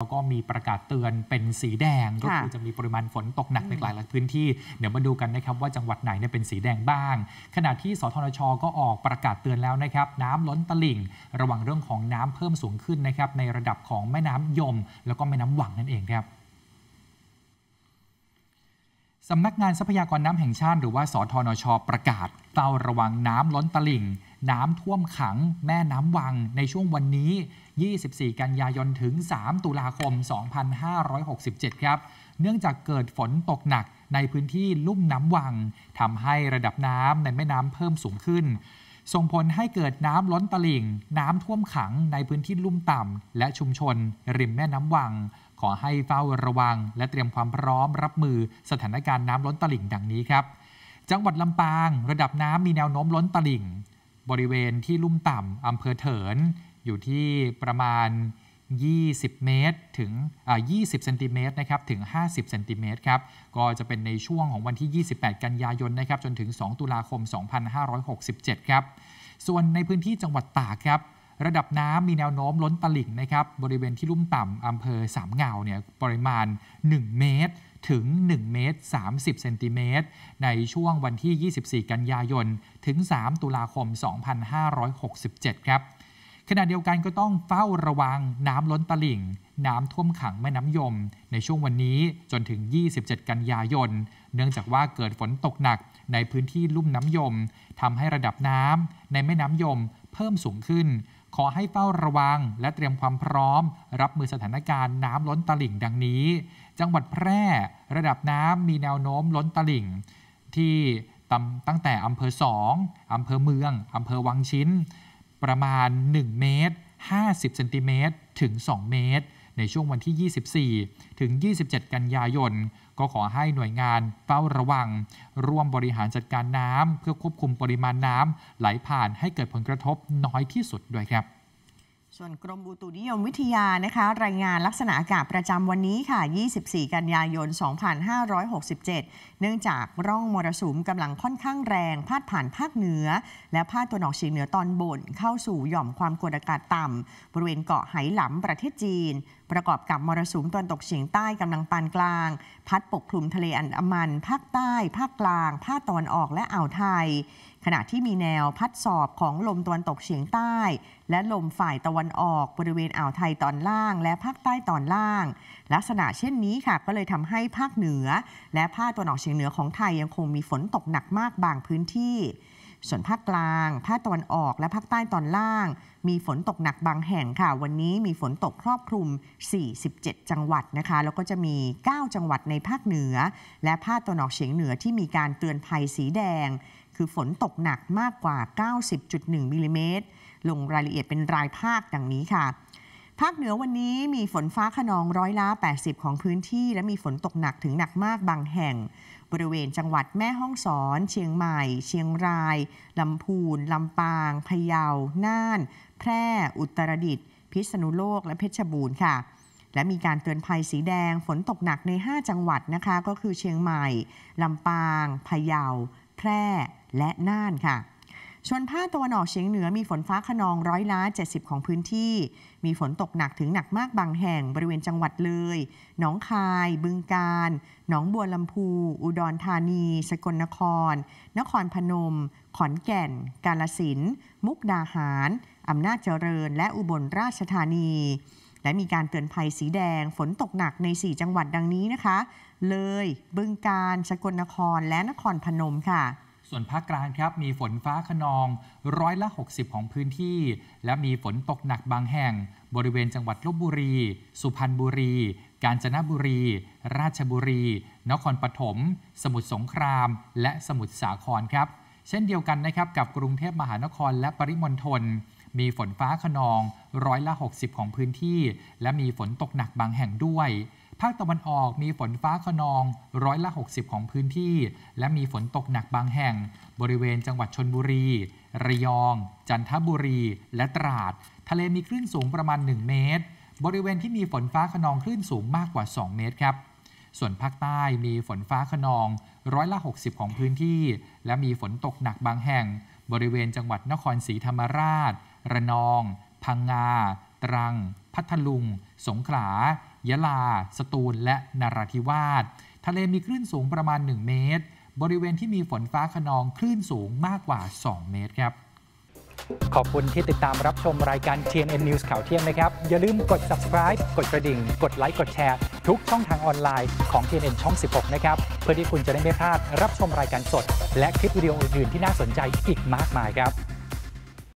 แล้วก็มีประกาศเตือนเป็นสีแดงก็คือจะมีปริมาณฝนตกหนักในหลายหลายพื้นที่ เดี๋ยวมาดูกันนะครับว่าจังหวัดไหนเนี่ยเป็นสีแดงบ้าง ขณะที่สทชก็ออกประกาศเตือนแล้วนะครับน้ำล้นตลิ่ง ระวังเรื่องของน้ำเพิ่มสูงขึ้นนะครับในระดับของแม่น้ำยม แล้วก็แม่น้ำหวังนั่นเองครับสำนักงานทรัพยากรน้ำแห่งชาติหรือว่าสทนชประกาศเฝ้าระวังน้ำล้นตลิ่ง น้ำท่วมขัง แม่น้ำวังในช่วงวันนี้24 กันยายนถึง 3 ตุลาคม 2567 ครับ เนื่องจากเกิดฝนตกหนักในพื้นที่ลุ่มน้ำวัง ทำให้ระดับน้ำในแม่น้ำเพิ่มสูงขึ้น ส่งผลให้เกิดน้ำล้นตลิ่ง น้ำท่วมขังในพื้นที่ลุ่มต่ำและชุมชน ริมแม่น้ำวัง ขอให้เฝ้าระวัง และเตรียมความพร้อมรับมือสถานการณ์น้ำล้นตลิ่งดังนี้ครับ จังหวัดลำปาง ระดับน้ำมีแนวโน้มล้นตลิ่ง บริเวณที่ลุ่มต่ำอำเภอเถินอยู่ที่ประมาณ 20 เมตร ถึง20เซนติเมตรนะครับ ถึง 50เซนติเมตรครับ ก็จะเป็นในช่วงของวันที่ 28 กันยายน นะครับ จนถึง 2 ตุลาคม 2567 ครับ ส่วนในพื้นที่จังหวัดตาก ครับ ระดับน้ำมีแนวโน้มล้นตลิ่ง นะครับ บริเวณที่ลุ่มต่ำอำเภอสามเงา เนี่ย ปริมาณ 1 เมตรถึง 1 เมตร 30 เซนติเมตร ในช่วงวันที่ 24 กันยายน ถึง 3 ตุลาคม 2567 ครับขณะเดียวกันก็ต้องเฝ้าระวังน้ำล้นตลิ่ง น้ำท่วมขังแม่น้ำยม ในช่วงวันนี้จนถึง 27 กันยายน เนื่องจากว่าเกิดฝนตกหนักในพื้นที่ลุ่มน้ำยมทำให้ระดับน้ำในแม่น้ำยมเพิ่มสูงขึ้น ขอให้เฝ้าระวังและเตรียมความพร้อม รับมือสถานการณ์น้ำล้นตลิ่งดังนี้ จังหวัดแพร่ระดับน้ำมีแนวโน้มล้นตลิ่ง ที่ตั้งแต่อำเภอสองอำเภอเมืองอำเภอวังชิ้นประมาณ 1 เมตร 50 เซนติเมตร ถึง 2 เมตร ในช่วงวันที่ 24 ถึง 27 กันยายน ก็ขอให้หน่วยงานเฝ้าระวัง ร่วมบริหารจัดการน้ำเพื่อควบคุมปริมาณน้ำไหลผ่านให้เกิดผลกระทบน้อยที่สุดด้วยครับส่วนกรมอุตุนิยมวิทยานะคะ รายงานลักษณะอากาศประจำวันนี้ค่ะ 24 กันยายน 2567 เนื่องจากร่องมรสุมกำลังค่อนข้างแรง พาดผ่านภาคเหนือ และภาคตะวันออกเฉียงเหนือตอนบนเข้าสู่หย่อมความกดอากาศต่ำบริเวณเกาะไหหลำประเทศจีนประกอบกับมรสุมตะวันตกเฉียงใต้กำลังปานกลาง พัดปกคลุมทะเลอันดามันภาคใต้ภาคกลางภาคตะวันออกและอ่าวไทย ขณะที่มีแนวพัดสอบของลมตะวันตกเฉียงใต้ และลมฝ่ายตะวันออกบริเวณอ่าวไทยตอนล่าง และภาคใต้ตอนล่าง ลักษณะเช่นนี้ค่ะ ก็เลยทำให้ภาคเหนือ และภาคตะวันออกเฉียงเหนือของไทยยังคงมีฝนตกหนักมากบางพื้นที่ส่วนภาคกลาง ภาคตะวันออก และภาคใต้ตอนล่าง มีฝนตกหนักบางแห่งค่ะ วันนี้ มีฝนตกครอบคลุม 47 จังหวัดนะคะ แล้วก็จะมี 9 จังหวัดในภาคเหนือ และภาคตะวันออกเฉียงเหนือที่มีการเตือนภัยสีแดง คือฝนตกหนักมากกว่า 90.1มิลิเมตรลงรายละเอียดเป็นรายภาคดังนี้ค่ะภาคเหนือวันนี้มีฝนฟ้าขนองร้อยละ80 ของพื้นที่ และมีฝนตกหนักถึงหนักมากบางแห่ง บริเวณจังหวัดแม่ฮ่องสอน เชียงใหม่ เชียงราย ลำพูน ลำปางพะเยา น่าน แพร่ อุตรดิต์พิษณุโลกและเพชรบูรณ์ค่ะ และมีการเตือนภัยสีแดง ฝนตกหนักใน 5 จังหวัดนะคะ ก็คือเชียงใหม่ ลำปางพะเยา แพร่และน่านค่ะชนภาคตะวันออกเฉียงเหนือมีฝนฟ้าขนองร้อยละ70 ของพื้นที่ มีฝนตกหนักถึงหนักมากบางแห่งบริเวณจังหวัดเลยหนองคาย บึงกาฬหนองบัวลำพูอุดรธานี สกลนคร นครพนม ขอนแก่น กาลสินมุกดาหาร อำนาจเจริญ และอุบลราชธานี และมีการเตือนภัยสีแดงฝนตกหนักใน 4 จังหวัดดังนี้นะคะเลยบึงกาฬสกลนครและนครพนมค่ะส่วนภาคกลางครับมีฝนฟ้าขนอง ร้อยละ 60 ของพื้นที่ และมีฝนตกหนักบางแห่ง บริเวณจังหวัดลบบุรี สุพรรณบุรี กาญจนบุรี ราชบุรี นครปฐมสมุทรสงคราม และสมุทรสาครครับ เช่นเดียวกันนะครับ กับกรุงเทพมหานครและปริมณฑลมีฝนฟ้าขนอง ร้อยละ 60 ของพื้นที่ และมีฝนตกหนักบางแห่งด้วยภาคตะวันออกมีฝนฟ้าขนอง ร้อยละ 60 ของพื้นที่ และมีฝนตกหนักบางแห่ง บริเวณจังหวัดชนบุรี ระยอง จันทบุรีและตราดทะเลมีคลื่นสูงประมาณ 1 เมตร บริเวณที่มีฝนฟ้าขนอง คลื่นสูงมากกว่า 2 เมตรครับ ส่วนภาคใต้มีฝนฟ้าขนอง ร้อยละ 60 ของพื้นที่ และมีฝนตกหนักบางแห่ง บริเวณจังหวัดนครศรีธรรมราช ระนองพังงาตรังพัทลุง สงขลา ยะลา สตูล และนราธิวาส ทะเลมีคลื่นสูงประมาณ 1 เมตร บริเวณที่มีฝนฟ้าขนองคลื่นสูงมากกว่า 2 เมตรครับ ขอบคุณที่ติดตามรับชมรายการ TNN News ข่าวเที่ยงนะครับ อย่าลืมกด subscribe กดกระดิ่ง กดไลค์ กดแชร์ ทุกช่องทางออนไลน์ของ TNN ช่อง 16 นะครับ เพื่อที่คุณจะได้ไม่พลาด รับชมรายการสด และคลิปวิดีโออื่น ๆ ที่น่าสนใจอีกมากมายครับ